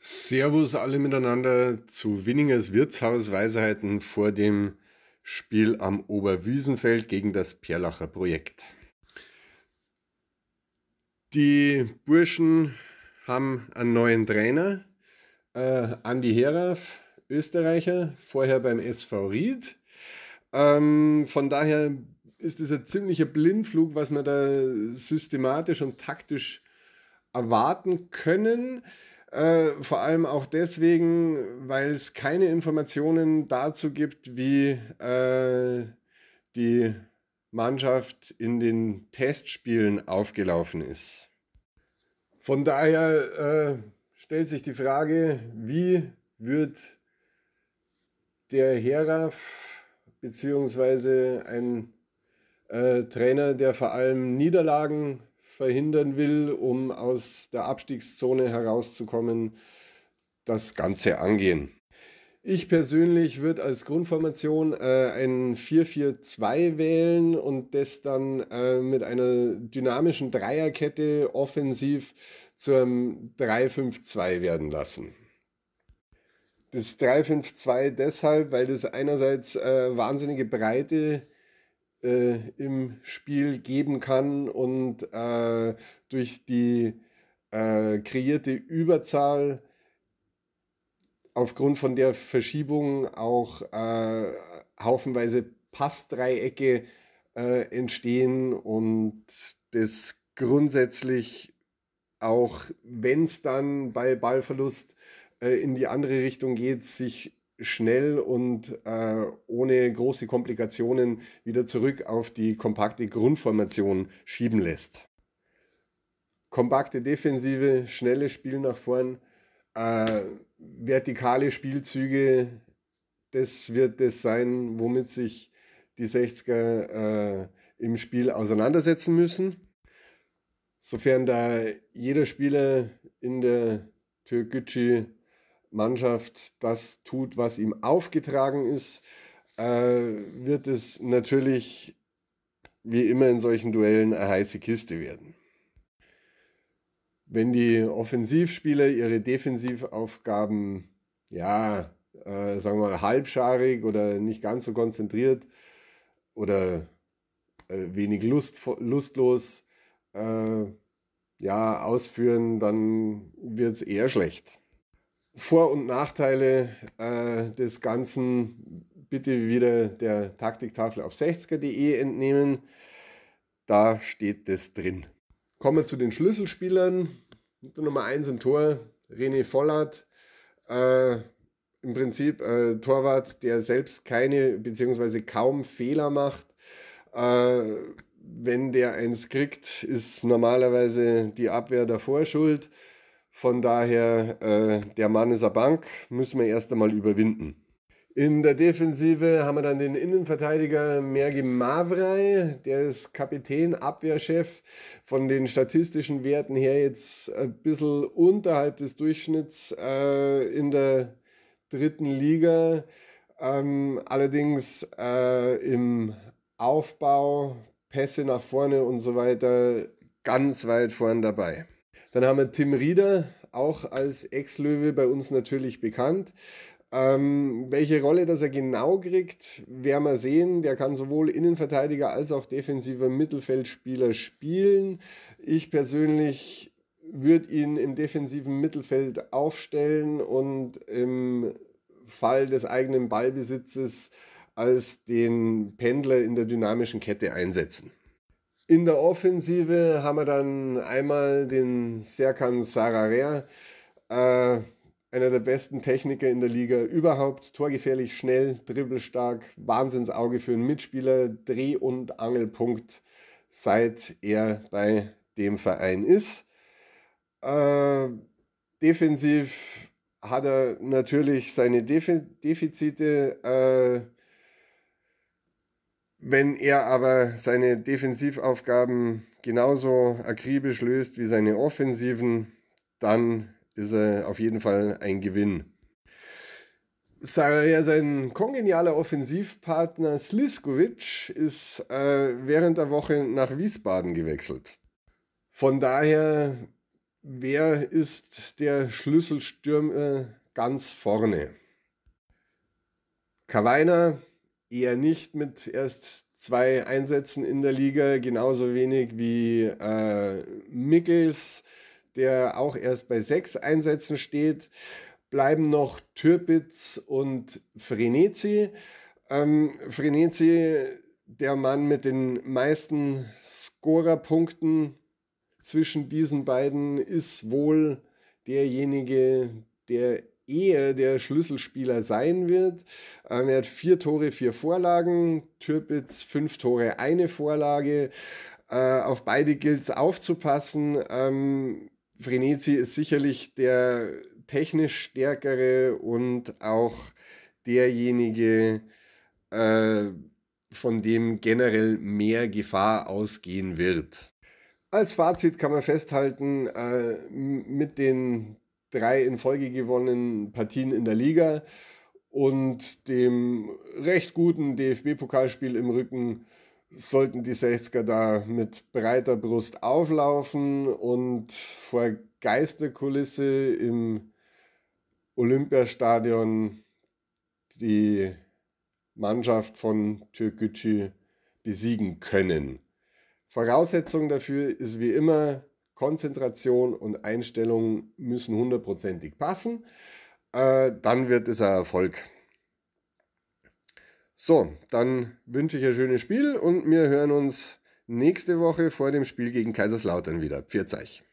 Servus alle miteinander zu Winningers Wirtshaus Weisheiten vor dem Spiel am Oberwiesenfeld gegen das Perlacher Projekt. Die Burschen haben einen neuen Trainer, äh, Andi Heraf, Österreicher, vorher beim SV Ried. Ähm, von daher ist es ein ziemlicher Blindflug, was wir da systematisch und taktisch erwarten können. Äh, vor allem auch deswegen, weil es keine Informationen dazu gibt, wie äh, die Mannschaft in den Testspielen aufgelaufen ist. Von daher äh, stellt sich die Frage, wie wird der Heraf beziehungsweise ein äh, Trainer, der vor allem Niederlagen verhindern will, um aus der Abstiegszone herauszukommen, das Ganze angehen. Ich persönlich würde als Grundformation äh, ein 4-4-2 wählen und das dann äh, mit einer dynamischen Dreierkette offensiv zum 3-5-2 werden lassen. Das 3-5-2 deshalb, weil das einerseits äh, wahnsinnige Breite äh, äh, im Spiel geben kann und äh, durch die äh, kreierte Überzahl aufgrund von der Verschiebung auch äh, haufenweise Passdreiecke äh, entstehen und das grundsätzlich auch wenn es dann bei Ballverlust äh, in die andere Richtung geht, sich schnell und äh, ohne große Komplikationen wieder zurück auf die kompakte Grundformation schieben lässt. Kompakte Defensive, schnelles Spiel nach vorn, äh, vertikale Spielzüge, das wird das sein, womit sich die 60er äh, im Spiel auseinandersetzen müssen. Sofern da jeder Spieler in der Türkgücü Mannschaft das tut, was ihm aufgetragen ist, äh, wird es natürlich wie immer in solchen Duellen eine heiße Kiste werden. Wenn die Offensivspieler ihre Defensivaufgaben, ja, äh, sagen wir mal, halbscharig oder nicht ganz so konzentriert oder äh, wenig Lust, lustlos äh, ja, ausführen, dann wird es eher schlecht. Vor- und Nachteile äh, des Ganzen bitte wieder der Taktiktafel auf 60er.de entnehmen. Da steht das drin. Kommen wir zu den Schlüsselspielern. Nummer 1 im Tor, René Vollert. Äh, Im Prinzip äh, Torwart, der selbst keine bzw. kaum Fehler macht. Äh, wenn der eins kriegt, ist normalerweise die Abwehr davor schuld. Von daher, äh, der Mann ist eine Bank, müssen wir erst einmal überwinden. In der Defensive haben wir dann den Innenverteidiger Mergi Mavrei, der ist Kapitän, Abwehrchef. Von den statistischen Werten her jetzt ein bisschen unterhalb des Durchschnitts äh, in der dritten Liga. Ähm, allerdings äh, im Aufbau, Pässe nach vorne und so weiter ganz weit vorn dabei. Dann haben wir Tim Rieder, auch als Ex-Löwe bei uns natürlich bekannt. Ähm, welche Rolle das er genau kriegt, werden wir sehen. Der kann sowohl Innenverteidiger als auch defensiver Mittelfeldspieler spielen. Ich persönlich würde ihn im defensiven Mittelfeld aufstellen und im Fall des eigenen Ballbesitzes als den Pendler in der dynamischen Kette einsetzen. In der Offensive haben wir dann einmal den Serkan Sararea, äh, einer der besten Techniker in der Liga überhaupt, torgefährlich, schnell, dribbelstark, Wahnsinnsauge für einen Mitspieler, Dreh- und Angelpunkt, seit er bei dem Verein ist. Äh, defensiv hat er natürlich seine Defi Defizite. Äh, wenn er aber seine Defensivaufgaben genauso akribisch löst wie seine Offensiven, dann ist er auf jeden Fall ein Gewinn. sein kongenialer Offensivpartner Sliskovic ist äh, während der Woche nach Wiesbaden gewechselt. Von daher, wer ist der Schlüsselstürmer ganz vorne? Kawainer, eher nicht mit erst zwei Einsätzen in der Liga, genauso wenig wie äh, Mickels, der auch erst bei sechs Einsätzen steht. Bleiben noch Türpitz und Frenetzi. Ähm, Frenetzi, der Mann mit den meisten Scorerpunkten zwischen diesen beiden, ist wohl derjenige, der Ehe der Schlüsselspieler sein wird. Ähm, er hat vier Tore, vier Vorlagen. Türpitz fünf Tore, eine Vorlage. Äh, auf beide gilt es aufzupassen. Ähm, Frenetzi ist sicherlich der technisch stärkere und auch derjenige, äh, von dem generell mehr Gefahr ausgehen wird. Als Fazit kann man festhalten, äh, mit den drei in Folge gewonnenen Partien in der Liga und dem recht guten DFB-Pokalspiel im Rücken sollten die 60er da mit breiter Brust auflaufen und vor Geisterkulisse im Olympiastadion die Mannschaft von Türkgücü besiegen können. Voraussetzung dafür ist wie immer Konzentration und Einstellung müssen hundertprozentig passen. Äh, dann wird es ein Erfolg. So, dann wünsche ich ein schönes Spiel und wir hören uns nächste Woche vor dem Spiel gegen Kaiserslautern wieder. Pfiat euch.